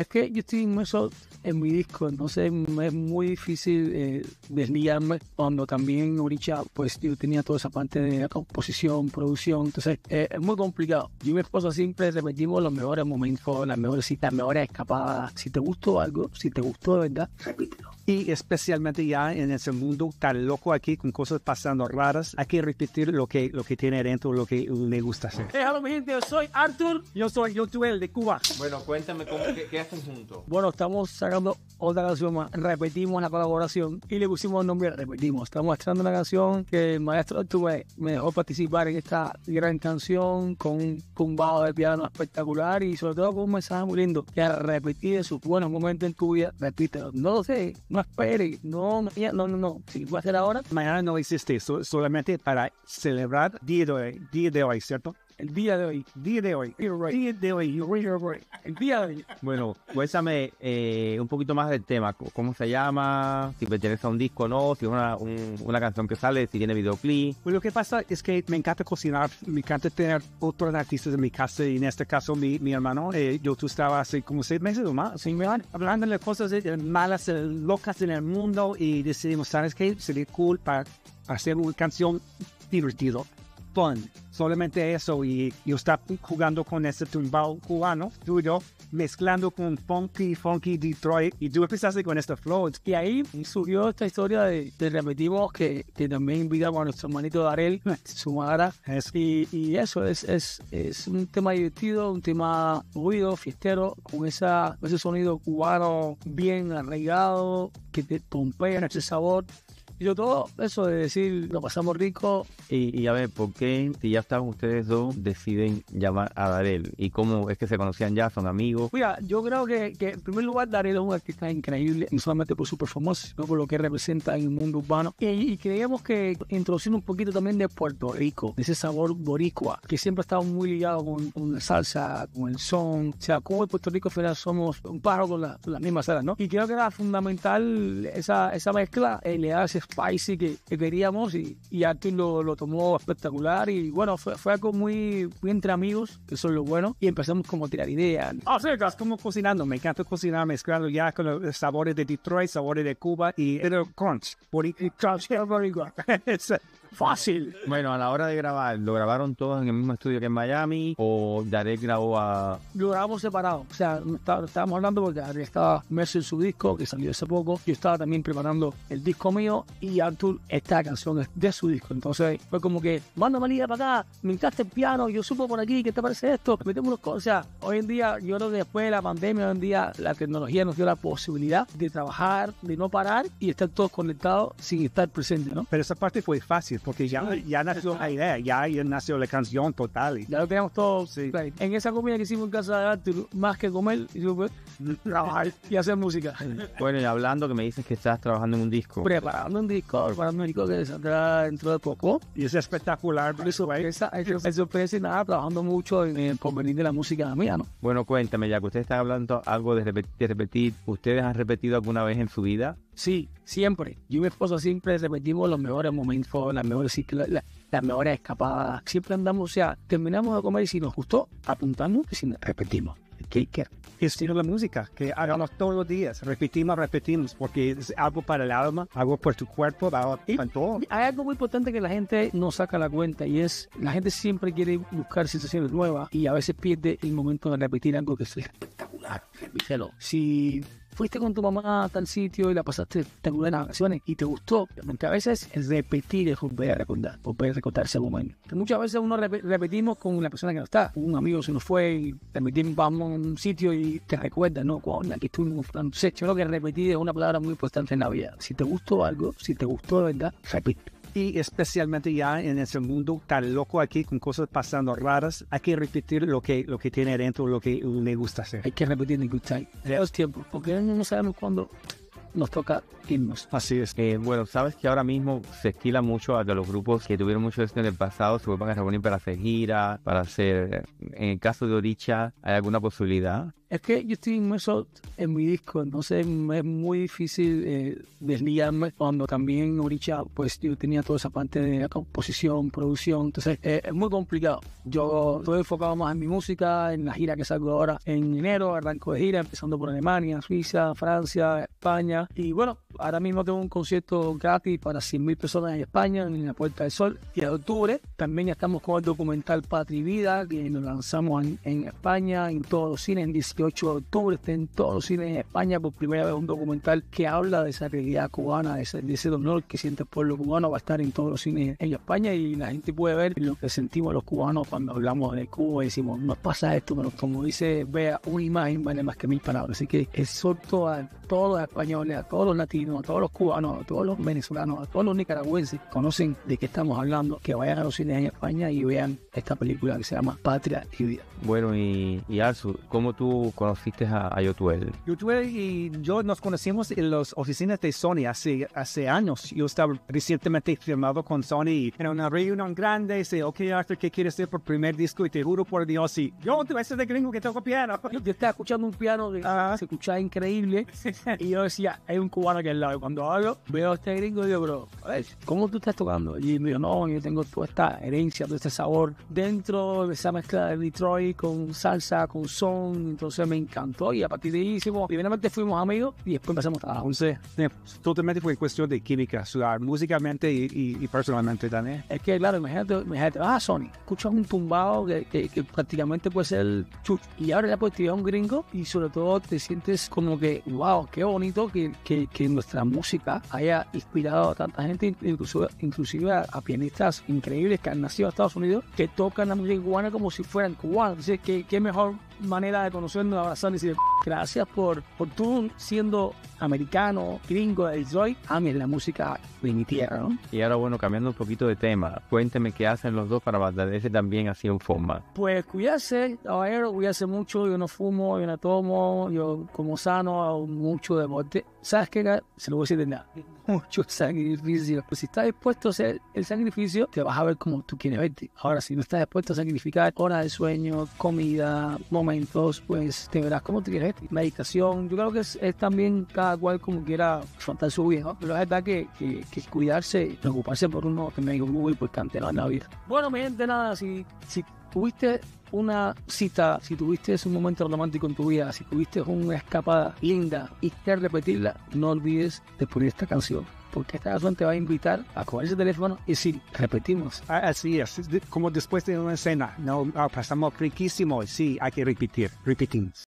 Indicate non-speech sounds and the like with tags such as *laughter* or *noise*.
Es que yo estoy inmerso en mi disco, entonces es muy difícil eh, cuando también Oricha, pues yo tenía toda esa parte de composición, producción, entonces eh, es muy complicado. Yo y mi esposa siempre repetimos los mejores momentos, las mejores citas, las mejores escapadas. Si te gustó algo, si te gustó de verdad, repítelo y especialmente ya en ese mundo tan loco aquí, con cosas pasando raras, hay que repetir lo que, lo que tiene dentro, lo que le gusta hacer. Déjalo, mi gente, yo soy Arthur, yo soy YouTube de Cuba. Bueno, cuéntame, ¿cómo, qué, hacen juntos? Bueno, estamos sacando otra canción más, repetimos la colaboración y le pusimos el nombre, repetimos. Estamos haciendo una canción que el maestro Arthur me dejó participar en esta gran canción con un cumbado de piano espectacular y sobre todo con un mensaje muy lindo, que repetir sus buenos momentos en Cuba, vida, repítelo. No lo sé, no espere, no, no, no, no, si voy a hacer ahora, mañana no hiciste, eso. solamente para celebrar día de, día de hoy, ¿cierto? el día de hoy, día de hoy, día de hoy, el día de hoy. Bueno, cuéntame eh, un poquito más del tema, cómo se llama, si pertenece a un disco o no, si una, una canción que sale, si tiene videoclip. Pues lo que pasa es que me encanta cocinar, me encanta tener otros artistas en mi casa y en este caso mi, mi hermano, eh, yo tú estaba hace como seis meses o más, sin hablando de cosas eh, malas, locas en el mundo y decidimos, ¿sabes qué? Sería cool para hacer una canción divertido fun. Solamente eso. Y, yo estaba jugando con ese tumbao cubano tuyo, mezclando con funky, funky Detroit. Y tú empezaste con este flow. Y ahí surgió esta historia de, Repetimos que, que también invitamos a nuestro hermanito Darel, *laughs* su madre. Y, y, eso es, es, es, un tema divertido, un tema ruido, fiestero, con esa, ese sonido cubano bien arraigado, que te en ese sabor yo todo eso de decir, lo pasamos rico. Y, y, a ver, ¿por qué si ya estaban ustedes dos deciden llamar a Darel? ¿Y cómo es que se conocían ya? ¿Son amigos? Mira, yo creo que, en primer lugar Darel es un artista increíble, no solamente por su performance, sino por lo que representa en el mundo urbano. Y, creíamos que introduciendo un poquito también de Puerto Rico, de ese sabor boricua, que siempre ha estado muy ligado con, la salsa, con el son. O sea, como el Puerto Rico final somos un pájaro con la, mismas alas, ¿no? Y creo que era fundamental esa, esa mezcla, eh, le hace spicy que, que queríamos y, y lo, tomó espectacular y bueno, fue, fue algo muy, muy, entre amigos, que eso es lo bueno, y empezamos como a tirar ideas. O ah, como cocinando, me encanta cocinar, mezclando ya con los sabores de Detroit, sabores de Cuba y el crunch. Por crunch, *laughs* Fácil. Bueno, a la hora de grabar, ¿lo grabaron todos en el mismo estudio que en Miami o Darek grabó a...? Lo grabamos separado. O sea, estábamos hablando porque Darek estaba Messi en su disco, que salió hace poco. Yo estaba también preparando el disco mío y Artur esta canción es de su disco. Entonces fue como que, manda la para acá, me encaste el piano, yo supo por aquí, ¿qué te parece esto? Metemos unos cosas. O sea, hoy en día, yo creo que después de la pandemia, hoy en día la tecnología nos dio la posibilidad de trabajar, de no parar y estar todos conectados sin estar presentes, ¿no? Pero esa parte fue fácil porque ya, ya nació la idea, ya, ya nació la canción total. ya lo teníamos todo. Sí. En esa comida que hicimos en casa de Arthur, más que comer, pues, trabajar y hacer música. Bueno, y hablando que me dices que estás trabajando en un disco. Preparando un disco, preparando un disco que saldrá dentro de poco. Y es espectacular. Es eso es sorpresa y nada, trabajando mucho en el de la música mía, ¿no? Bueno, cuéntame, ya que usted está hablando algo de repetir, ¿ustedes han repetido alguna vez en su vida? Sí, siempre. Yo y mi esposa siempre repetimos los mejores momentos, las mejores escapadas. Siempre andamos, o sea, terminamos de comer y si nos gustó, apuntamos y si repetimos. ¿Qué, qué? sino la música, que hagamos todos los días, repetimos, repetimos, porque es algo para el alma, algo por tu cuerpo, algo para todo. Hay algo muy importante que la gente no saca la cuenta y es, la gente siempre quiere buscar sensaciones nuevas y a veces pierde el momento de repetir algo que es espectacular. Repítelo. Si fuiste con tu mamá a tal sitio y la pasaste tan en las vacaciones y te gustó. Porque a veces es repetir es volver a recordar, volver a recordarse ese momento. muchas veces uno repetimos con la persona que no está. Un amigo se nos fue y también vamos a un sitio y te recuerda, ¿no? Con la que estuvimos tan Yo creo que repetir es una palabra muy importante en la vida. Si te gustó algo, si te gustó de verdad, repite. Y especialmente ya en ese mundo tan loco aquí, con cosas pasando raras, hay que repetir lo que, lo que tiene dentro, lo que le gusta hacer. Hay que repetir le gusta. Los tiempos, porque no sabemos cuándo nos toca irnos. Así es. Eh, bueno, sabes que ahora mismo se estila mucho a los grupos que tuvieron mucho éxito en el pasado, se vuelvan a reunir para hacer gira, para hacer, eh, en el caso de Oricha, ¿hay alguna posibilidad? Es que yo estoy inmerso en mi disco, entonces es muy difícil eh, desliarme cuando también Oricha, pues yo tenía toda esa parte de composición, producción, entonces eh, es muy complicado. Yo estoy enfocado más en mi música, en la gira que salgo ahora en enero, arranco de gira, empezando por Alemania, Suiza, Francia, España. Y bueno, ahora mismo tengo un concierto gratis para 100.000 personas en España, en la Puerta del Sol. Y en octubre también ya estamos con el documental Patria Vida, que lo lanzamos en, España, en todos los cines, en 18 de octubre, está en todos los cines en España por primera vez un documental que habla de esa realidad cubana, de ese, dolor que siente el pueblo cubano, va a estar en todos los cines en España y la gente puede ver lo que sentimos los cubanos cuando hablamos de Cuba y decimos, nos pasa esto, pero como dice, vea, una imagen vale más que mil palabras. Así que exhorto a todos españoles, a todos los latinos, a todos los cubanos, a todos los venezolanos, a todos los nicaragüenses que conocen de qué estamos hablando, que vayan a los cines en España y vean esta película que se llama Patria y Vida. Bueno, y, y Arzu, ¿cómo tú conociste a, Yotuel? Yotuel y yo nos conocimos en las oficinas de Sony hace, años. Yo estaba recientemente firmado con Sony. en una reunión grande. Dice, ok, Arthur, ¿qué quieres hacer por primer disco? Y te juro por Dios, y yo te a de gringo que toco piano. Yo, estaba escuchando un piano que ah. se escuchaba increíble. *laughs* y yo decía, hay un cubano que al lado. cuando hablo, veo a este gringo y digo, bro, a ver, ¿cómo tú estás tocando? Y me digo, no, yo tengo toda esta herencia, todo este sabor dentro de esa mezcla de Detroit con salsa, con son. Entonces me encantó y a partir de ahí hicimos, primeramente fuimos amigos y después empezamos a... Entonces, totalmente fue cuestión de química, sudar musicalmente y, personalmente también. Es que, claro, imagínate, imagínate ah, Sony, escuchas un tumbado que, prácticamente puede ser chuch. Y ahora la puedes tirar a un gringo y sobre todo te sientes como que, wow, qué bonito que, nuestra música haya inspirado a tanta gente, incluso, inclusive a, pianistas increíbles que han nacido en Estados Unidos, que tocan la música cubana como si fueran cubanos. Entonces, qué mejor manera de conocernos, abrazarnos y decir gracias por, por tú siendo americano, gringo de Detroit, ames ah, la música de mi tierra, ¿no? Y ahora, bueno, cambiando un poquito de tema, cuénteme qué hacen los dos para mantenerse también así en forma. Pues cuidarse, caballero, cuidarse mucho, yo no fumo, yo no tomo, yo como sano, hago mucho deporte. ¿Sabes qué? Se lo voy a decir de nada. *laughs* Mucho sacrificio. Pues si estás dispuesto a hacer el sacrificio, te vas a ver como tú quieres verte. Ahora, si no estás dispuesto a sacrificar horas de sueño, comida, momentos todos pues te verás como te medicación Meditación, yo creo que es, también cada cual como quiera afrontar su vida, Pero es verdad que, que, cuidarse, preocuparse por uno que me digo muy importante pues en la vida. Bueno, mi gente, nada, si, si tuviste una cita, si tuviste un momento romántico en tu vida, si tuviste una escapada linda y quieres repetirla, no olvides de poner esta canción porque esta razón te va a invitar a coger ese teléfono y sí, repetimos. Ah, así es, como después de una escena, no, ah, pasamos riquísimo, y sí, hay que repetir, repetimos.